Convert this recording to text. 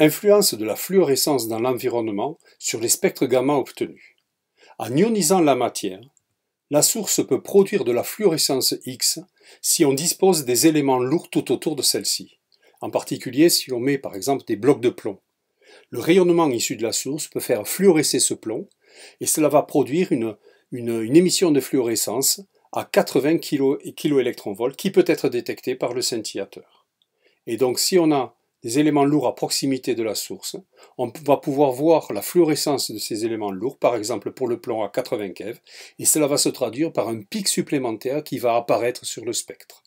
Influence de la fluorescence dans l'environnement sur les spectres gamma obtenus. En ionisant la matière, la source peut produire de la fluorescence X si on dispose des éléments lourds tout autour de celle-ci, en particulier si on met par exemple des blocs de plomb. Le rayonnement issu de la source peut faire fluorescer ce plomb et cela va produire une, émission de fluorescence à 80 kilo, qui peut être détectée par le scintillateur. Et donc si on a éléments lourds à proximité de la source. On va pouvoir voir la fluorescence de ces éléments lourds, par exemple pour le plomb à 80 keV, et cela va se traduire par un pic supplémentaire qui va apparaître sur le spectre.